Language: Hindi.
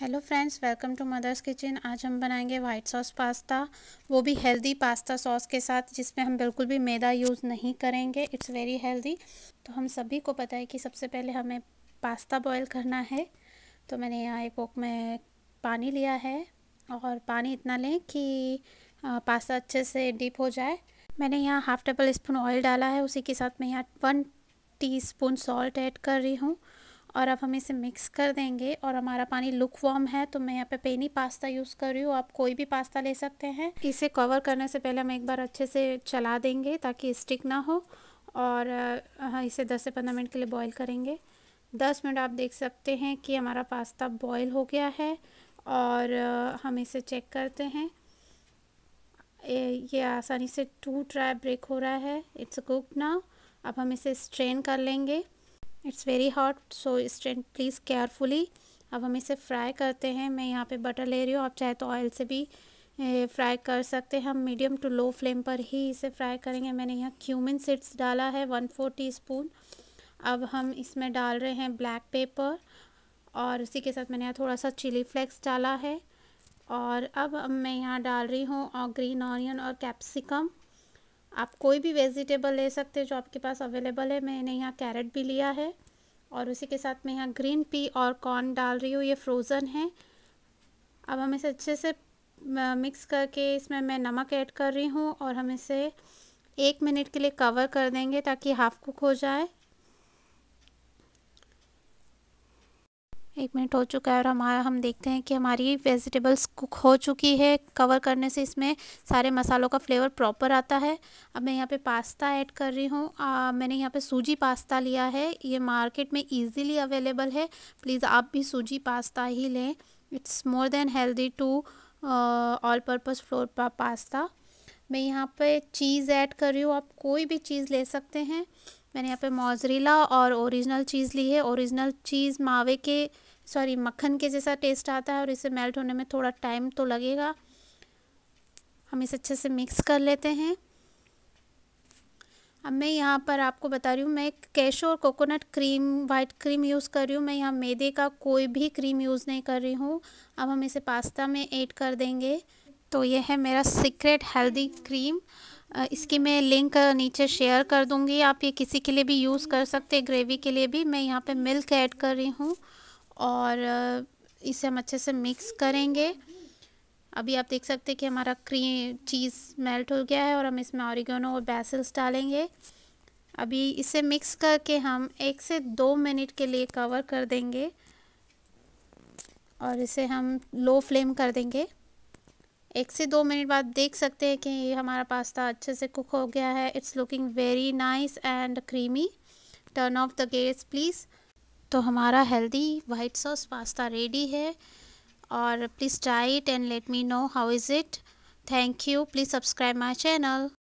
hello friends welcome to mother's kitchen आज हम बनाएंगे वाइट सॉस पास्ता वो भी हेल्दी पास्ता सॉस के साथ जिसमें हम बिल्कुल भी मैदा यूज़ नहीं करेंगे इट्स वेरी हेल्दी तो हम सभी को पता है कि सबसे पहले हमें पास्ता बॉईल करना है तो मैंने यहाँ एक ओक में पानी लिया है और पानी इतना लें कि पास्ता अच्छे से डीप हो जाए मैंने यहाँ हाफ़ टेबल स्पून ऑयल डाला है उसी के साथ मैं यहाँ वन टी सॉल्ट ऐड कर रही हूँ और अब हम इसे मिक्स कर देंगे और हमारा पानी लुक वॉर्म है तो मैं यहाँ पे पेनी पास्ता यूज़ कर रही हूँ आप कोई भी पास्ता ले सकते हैं इसे कवर करने से पहले हम एक बार अच्छे से चला देंगे ताकि स्टिक ना हो और हाँ, इसे 10 से 15 मिनट के लिए बॉईल करेंगे 10 मिनट आप देख सकते हैं कि हमारा पास्ता बॉयल हो गया है और हम इसे चेक करते हैं ये आसानी से टूट रहा है ब्रेक हो रहा है इट्स कुक ना अब हम इसे स्ट्रेन कर लेंगे it's very hot so strain please carefully अब हम इसे फ्राई करते हैं मैं यहाँ पे बटर ले रही हूँ आप चाहे तो ऑयल से भी फ्राई कर सकते हैं हम मीडियम टू लो फ्लेम पर ही इसे फ्राई करेंगे मैंने यहाँ क्यूमिन सीड्स डाला है वन फोर टी स्पून अब हम इसमें डाल रहे हैं ब्लैक पेपर और उसी के साथ मैंने यहाँ थोड़ा सा चिली फ्लेक्स डाला है और अब मैं यहाँ डाल रही हूँ और ग्रीन ऑनियन और कैप्सिकम आप कोई भी वेजिटेबल ले सकते हो जो आपके पास अवेलेबल है मैंने यहाँ कैरेट भी लिया है और उसी के साथ मैं यहाँ ग्रीन पी और कॉर्न डाल रही हूँ ये फ्रोज़न है अब हम इसे अच्छे से मिक्स करके इसमें मैं नमक ऐड कर रही हूँ और हम इसे एक मिनट के लिए कवर कर देंगे ताकि हाफ़ कुक हो जाए एक मिनट हो चुका है और हमारा हम देखते हैं कि हमारी वेजिटेबल्स कुक हो चुकी है कवर करने से इसमें सारे मसालों का फ्लेवर प्रॉपर आता है अब मैं यहाँ पे पास्ता ऐड कर रही हूँ मैंने यहाँ पे सूजी पास्ता लिया है ये मार्केट में इजीली अवेलेबल है प्लीज़ आप भी सूजी पास्ता ही लें it's more than healthy to all purpose flour पा पास्ता मैं यहाँ पर चीज़ ऐड कर रही हूँ आप कोई भी चीज़ ले सकते हैं मैंने यहाँ पे मोजरीला और ओरिजिनल चीज़ ली है ओरिजिनल चीज़ मावे के सॉरी मक्खन के जैसा टेस्ट आता है और इसे मेल्ट होने में थोड़ा टाइम तो लगेगा हम इसे अच्छे से मिक्स कर लेते हैं अब मैं यहाँ पर आपको बता रही हूँ मैं कैशो और coconut cream white cream use कर रही हूँ मैं यहाँ मैदे का कोई भी क्रीम यूज़ नहीं कर रही हूँ अब हम इसे पास्ता में ऐड कर देंगे तो यह है मेरा सीक्रेट हेल्दी क्रीम इसकी मैं लिंक नीचे शेयर कर दूँगी आप ये किसी के लिए भी यूज़ कर सकते हैं ग्रेवी के लिए भी मैं यहाँ पर मिल्क ऐड कर रही हूँ और इसे हम अच्छे से मिक्स करेंगे अभी आप देख सकते हैं कि हमारा क्रीम चीज़ मेल्ट हो गया है और हम इसमें ऑरिगेनो और बेसल्स डालेंगे अभी इसे मिक्स करके हम एक से दो मिनट के लिए कवर कर देंगे और इसे हम लो फ्लेम कर देंगे एक से दो मिनट बाद देख सकते हैं कि ये हमारा पास्ता अच्छे से कुक हो गया है it's looking very nice and creamy turn off the gas please तो हमारा healthy white sauce pasta ready है और please try it and let me know how is it thank you please subscribe my channel